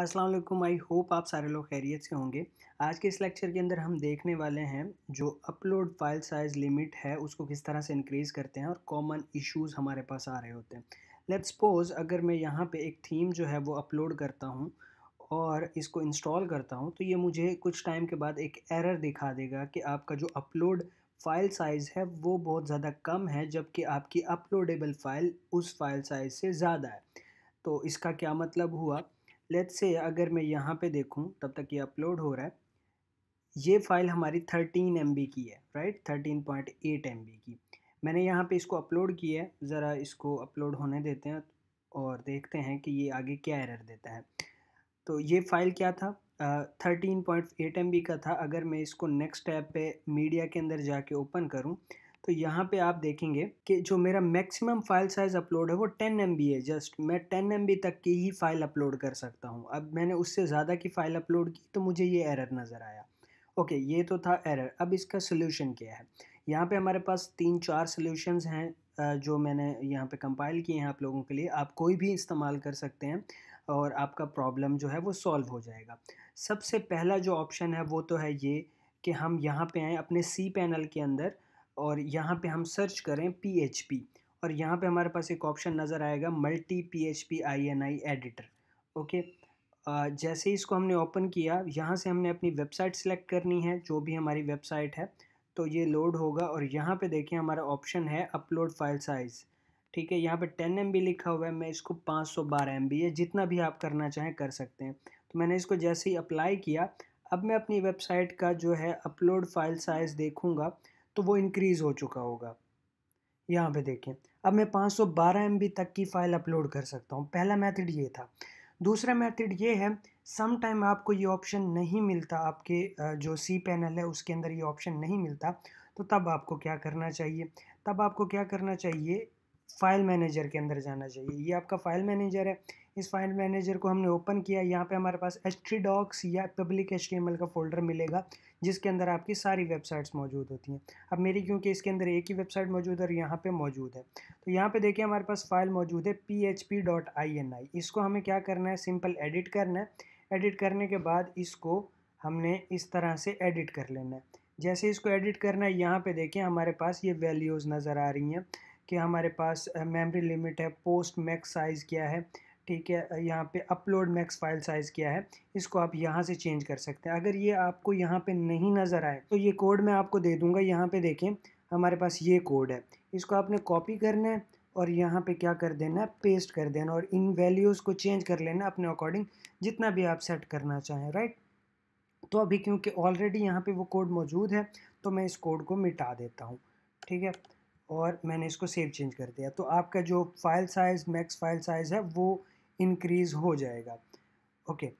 अस्सलाम वालेकुम I hope आप सारे लोग खैरियत से होंगे आज के इस लेक्चर के अंदर हम देखने वाले हैं जो अपलोड फाइल साइज़ लिमिट है उसको किस तरह से इंक्रीज़ करते हैं और कॉमन इश्यूज़ हमारे पास आ रहे होते हैं लेट सपोज अगर मैं यहाँ पे एक थीम जो है वो अपलोड करता हूँ और इसको इंस्टॉल करता हूँ तो ये मुझे कुछ टाइम के बाद एक एरर दिखा देगा कि आपका जो अपलोड फ़ाइल साइज़ है वो बहुत ज़्यादा कम है जबकि आपकी अपलोडेबल फ़ाइल उस फाइल साइज़ से ज़्यादा है तो इसका क्या मतलब हुआ लेट्स से अगर मैं यहाँ पे देखूँ तब तक ये अपलोड हो रहा है ये फ़ाइल हमारी थर्टीन एम की है right thirteen point eight M की मैंने यहाँ पे इसको अपलोड किया है ज़रा इसको अपलोड होने देते हैं और देखते हैं कि ये आगे क्या एरर देता है तो ये फ़ाइल क्या था थर्टीन पॉइंट एट एम का था अगर मैं इसको नेक्स्ट टैब पे मीडिया के अंदर जाके ओपन करूँ तो यहाँ पे आप देखेंगे कि जो मेरा मैक्सिमम फाइल साइज़ अपलोड है वो 10 एम है जस्ट मैं 10 एम तक की ही फ़ाइल अपलोड कर सकता हूँ अब मैंने उससे ज़्यादा की फ़ाइल अपलोड की तो मुझे ये एरर नज़र आया ओके ये तो था एरर अब इसका सोल्यूशन क्या है यहाँ पे हमारे पास तीन चार सोल्यूशनस हैं जो मैंने यहाँ पर कंपाइल किए हैं आप लोगों के लिए आप कोई भी इस्तेमाल कर सकते हैं और आपका प्रॉब्लम जो है वो सॉल्व हो जाएगा सबसे पहला जो ऑप्शन है वो तो है ये कि हम यहाँ पे आएँ अपने सी पैनल के अंदर और यहाँ पे हम सर्च करें पी और यहाँ पे हमारे पास एक ऑप्शन नज़र आएगा multi P H P I N I editor okay जैसे ही इसको हमने ओपन किया यहाँ से हमने अपनी वेबसाइट सेलेक्ट करनी है जो भी हमारी वेबसाइट है तो ये लोड होगा और यहाँ पे देखिए हमारा ऑप्शन है अपलोड फाइल साइज़ ठीक है यहाँ पे टेन एम लिखा हुआ है मैं इसको पाँच सौ बारह एम बी है जितना भी आप करना चाहें कर सकते हैं तो मैंने इसको जैसे ही अप्लाई किया अब मैं अपनी वेबसाइट का जो है अपलोड फाइल साइज़ देखूँगा तो वो इनक्रीज़ हो चुका होगा यहाँ पे देखें अब मैं 512 सौ तक की फ़ाइल अपलोड कर सकता हूँ पहला मेथड ये था दूसरा मेथड ये है सम टाइम आपको ये ऑप्शन नहीं मिलता आपके जो सी पैनल है उसके अंदर ये ऑप्शन नहीं मिलता तो तब आपको क्या करना चाहिए तब आपको क्या करना चाहिए फ़ाइल मैनेजर के अंदर जाना चाहिए ये आपका फ़ाइल मैनेजर है इस फाइल मैनेजर को हमने ओपन किया यहाँ पे हमारे पास एच डॉक्स या पब्लिक एच का फोल्डर मिलेगा जिसके अंदर आपकी सारी वेबसाइट्स मौजूद होती हैं अब मेरी क्योंकि इसके अंदर एक ही वेबसाइट मौजूद है और यहाँ पे मौजूद है तो यहाँ पे देखिए हमारे पास फाइल मौजूद है php.ini इसको हमें क्या करना है सिंपल एडिट करना है एडिट करने के बाद इसको हमने इस तरह से एडिट कर लेना है जैसे इसको एडिट करना है यहाँ पे देखें हमारे पास ये वैल्यूज़ नज़र आ रही हैं कि हमारे पास मेमोरी लिमिट है पोस्ट मैक्स साइज़ क्या है ठीक है यहाँ पे अपलोड मैक्स फाइल साइज़ किया है इसको आप यहाँ से चेंज कर सकते हैं अगर ये आपको यहाँ पे नहीं नज़र आए तो ये कोड मैं आपको दे दूँगा यहाँ पे देखें हमारे पास ये कोड है इसको आपने कॉपी करना है और यहाँ पे क्या कर देना है पेस्ट कर देना और इन वैल्यूज़ को चेंज कर लेना अपने अकॉर्डिंग जितना भी आप सेट करना चाहें राइट तो अभी क्योंकि ऑलरेडी यहाँ पर वो कोड मौजूद है तो मैं इस कोड को मिटा देता हूँ ठीक है और मैंने इसको सेव चेंज कर दिया तो आपका जो file size max file size है वो इंक्रीज़ हो जाएगा ओके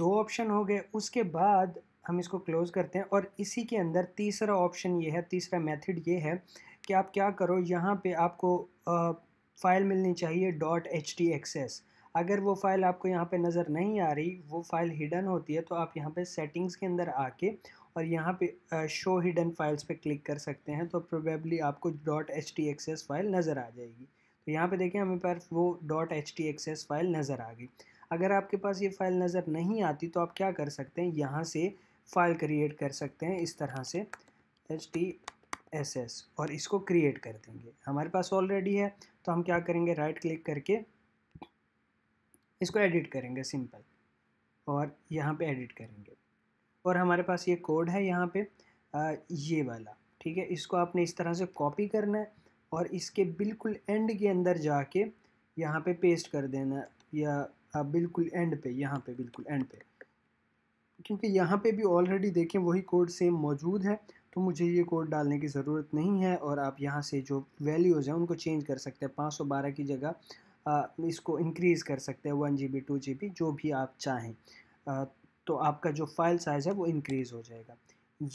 दो ऑप्शन हो गए उसके बाद हम इसको क्लोज़ करते हैं और इसी के अंदर तीसरा ऑप्शन ये है तीसरा मेथड ये है कि आप क्या करो यहाँ पे आपको फाइल मिलनी चाहिए डॉट एच डी एक्सेस अगर वो फ़ाइल आपको यहाँ पे नज़र नहीं आ रही वो फ़ाइल हिडन होती है तो आप यहाँ पे सेटिंग्स के अंदर आके और यहाँ पे शो हिडन फाइल्स पे क्लिक कर सकते हैं तो प्रोबेबली आपको dot H T access file नज़र आ जाएगी तो यहाँ पे देखें हमें पास वो dot H T access file नज़र आ गई अगर आपके पास ये फ़ाइल नज़र नहीं आती तो आप क्या कर सकते हैं यहाँ से फ़ाइल क्रिएट कर सकते हैं इस तरह से एच टी एस एस और इसको क्रिएट कर देंगे हमारे पास ऑलरेडी है तो हम क्या करेंगे राइट क्लिक करके इसको एडिट करेंगे सिंपल और यहाँ पे एडिट करेंगे और हमारे पास ये कोड है यहाँ पे आ, ये वाला ठीक है इसको आपने इस तरह से कॉपी करना है और इसके बिल्कुल एंड के अंदर जाके यहाँ पे पेस्ट कर देना या आ, बिल्कुल एंड पे यहाँ पे बिल्कुल एंड पे क्योंकि यहाँ पे भी ऑलरेडी देखें वही कोड सेम मौजूद है तो मुझे ये कोड डालने की ज़रूरत नहीं है और आप यहाँ से जो वैल्यूज़ हैं उनको चेंज कर सकते हैं पाँच सौ बारह की जगह इसको इंक्रीज़ कर सकते हैं one G B two G B जो भी आप चाहें तो आपका जो फाइल साइज़ है वो इंक्रीज़ हो जाएगा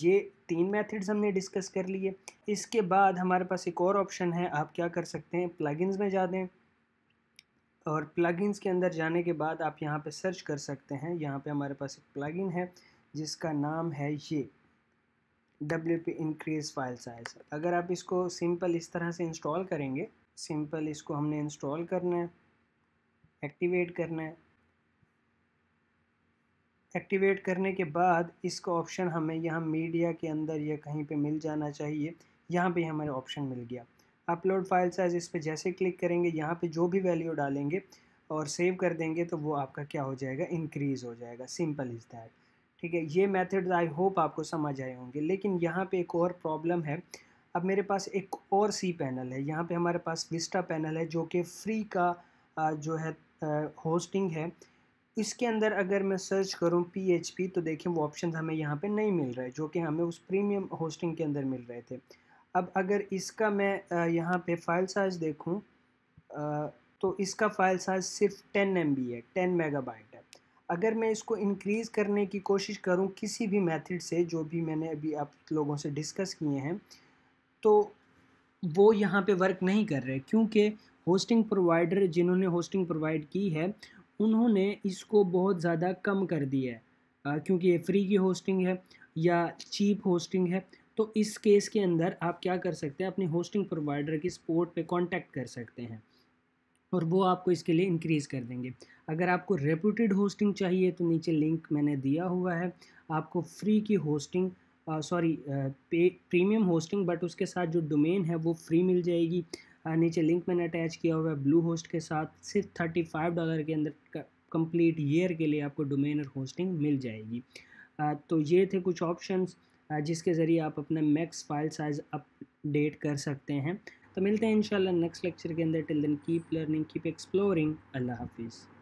ये तीन मेथड्स हमने डिस्कस कर लिए इसके बाद हमारे पास एक और ऑप्शन है आप क्या कर सकते हैं प्लगइन्स में जा दें और प्लगइन्स के अंदर जाने के बाद आप यहाँ पे सर्च कर सकते हैं यहाँ पे हमारे पास एक प्लगइन है जिसका नाम है ये W P increase file size अगर आप इसको सिंपल इस तरह से इंस्टॉल करेंगे सिंपल इसको हमने इंस्टॉल करना है एक्टिवेट करना है एक्टिवेट करने के बाद इसका ऑप्शन हमें यहाँ मीडिया के अंदर या कहीं पे मिल जाना चाहिए यहाँ पे हमारे ऑप्शन मिल गया अपलोड फाइल साइज इस पर जैसे क्लिक करेंगे यहाँ पे जो भी वैल्यू डालेंगे और सेव कर देंगे तो वो आपका क्या हो जाएगा इंक्रीज़ हो जाएगा सिंपल इज़ दैट ठीक है ये मैथड आई होप आपको समझ आए होंगे लेकिन यहाँ पर एक और प्रॉब्लम है अब मेरे पास एक और सी पैनल है यहाँ पर हमारे पास विस्टा पैनल है जो कि फ्री का जो है होस्टिंग है इसके अंदर अगर मैं सर्च करूं पी तो देखें वो ऑप्शन हमें यहाँ पे नहीं मिल रहा है जो कि हमें उस प्रीमियम होस्टिंग के अंदर मिल रहे थे अब अगर इसका मैं यहाँ पे फाइल साइज देखूँ तो इसका फाइल साइज सिर्फ टेन एम है टेन मेगाबाइट है अगर मैं इसको इनक्रीज़ करने की कोशिश करूँ किसी भी मेथड से जो भी मैंने अभी आप लोगों से डिस्कस किए हैं तो वो यहाँ पर वर्क नहीं कर रहे क्योंकि होस्टिंग प्रोवाइडर जिन्होंने होस्टिंग प्रोवाइड की है उन्होंने इसको बहुत ज़्यादा कम कर दिया है क्योंकि ये फ्री की होस्टिंग है या चीप होस्टिंग है तो इस केस के अंदर आप क्या कर सकते हैं अपने होस्टिंग प्रोवाइडर की सपोर्ट पे कांटेक्ट कर सकते हैं और वो आपको इसके लिए इंक्रीज़ कर देंगे अगर आपको रेपूटेड होस्टिंग चाहिए तो नीचे लिंक मैंने दिया हुआ है आपको फ्री की hosting sorry premium hosting but उसके साथ जो डोमेन है वो फ्री मिल जाएगी नीचे लिंक मैंने अटैच किया हुआ है ब्लू होस्ट के साथ सिर्फ थर्टी फाइव डॉलर के अंदर कंप्लीट ईयर के लिए आपको डोमेन और होस्टिंग मिल जाएगी तो ये थे कुछ ऑप्शंस जिसके ज़रिए आप अपना मैक्स फाइल साइज़ अपडेट कर सकते हैं तो मिलते हैं इंशाल्लाह नेक्स्ट लेक्चर के अंदर till then keep learning keep exploring अल्लाह हाफिज़